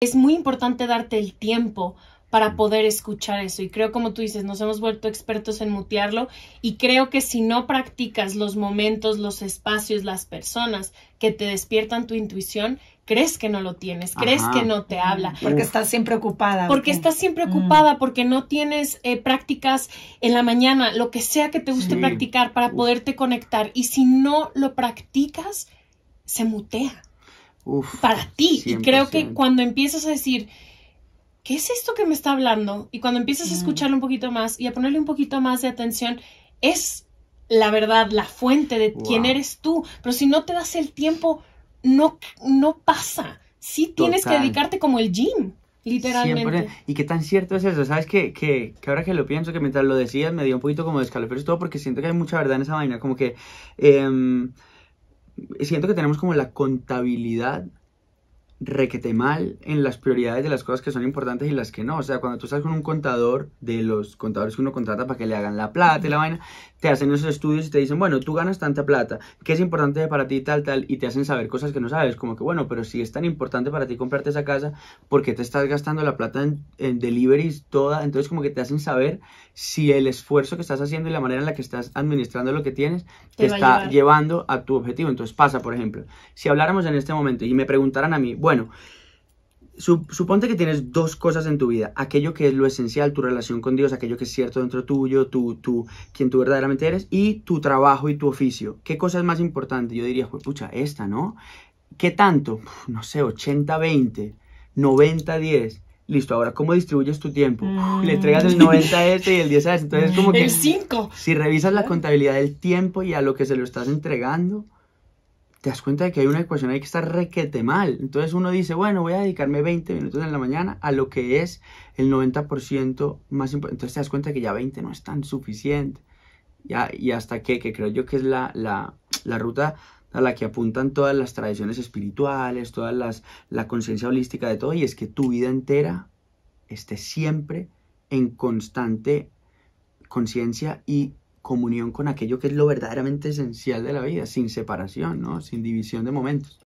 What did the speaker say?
es muy importante darte el tiempo para poder escuchar eso. Y creo, como tú dices, nos hemos vuelto expertos en mutearlo y creo que si no practicas los momentos, los espacios, las personas que te despiertan tu intuición, crees que no lo tienes, crees que no te habla. Porque estás siempre ocupada. Porque estás siempre ocupada, porque no tienes eh, prácticas en la mañana, lo que sea que te guste practicar para poderte conectar. Y si no lo practicas, se mutea para ti. Y creo que cuando empiezas a decir, ¿qué es esto que me está hablando? Y cuando empiezas a escucharlo un poquito más y a ponerle un poquito más de atención, es la verdad, la fuente de quién eres tú. Pero si no te das el tiempo, no, no pasa. Sí tienes que dedicarte como el gym. Literalmente. Y qué tan cierto es eso, ¿sabes? Que, ahora que lo pienso, que mientras lo decías me dio un poquito como de es todo, porque siento que hay mucha verdad en esa vaina. Como que. Em, siento que tenemos como la contabilidad requete mal en las prioridades de las cosas que son importantes y las que no. O sea, cuando tú estás con un contador, de los contadores que uno contrata para que le hagan la plata y la vaina, te hacen esos estudios y te dicen, bueno, tú ganas tanta plata, ¿qué es importante para ti tal, tal? Y te hacen saber cosas que no sabes, como que, bueno, pero si es tan importante para ti comprarte esa casa, ¿por qué te estás gastando la plata en, deliveries toda? Entonces como que te hacen saber si el esfuerzo que estás haciendo y la manera en la que estás administrando lo que tienes te, está llevando a tu objetivo. Entonces pasa, por ejemplo, si habláramos en este momento y me preguntaran a mí, bueno, suponte que tienes dos cosas en tu vida, aquello que es lo esencial, tu relación con Dios, aquello que es cierto dentro tuyo, tú, tú, quien tú verdaderamente eres, y tu trabajo y tu oficio. ¿Qué cosa es más importante? Yo diría, pues pucha, esta, ¿no? ¿Qué tanto? no sé, 80-20, 90-10. Listo, ahora, ¿cómo distribuyes tu tiempo? Mm. le entregas el 90 a este y el 10 a este. Entonces, como que. El 5. Si revisas la contabilidad del tiempo y a lo que se lo estás entregando, te das cuenta de que hay una ecuación ahí que está requete mal. Entonces uno dice, bueno, voy a dedicarme 20 minutos en la mañana a lo que es el 90% más importante. Entonces te das cuenta que ya 20 no es tan suficiente. Ya, y hasta que, que creo yo que es la, la, la ruta a la que apuntan todas las tradiciones espirituales, todas las la conciencia holística de todo, y es que tu vida entera esté siempre en constante conciencia y comunión con aquello que es lo verdaderamente esencial de la vida, sin separación, sin división de momentos.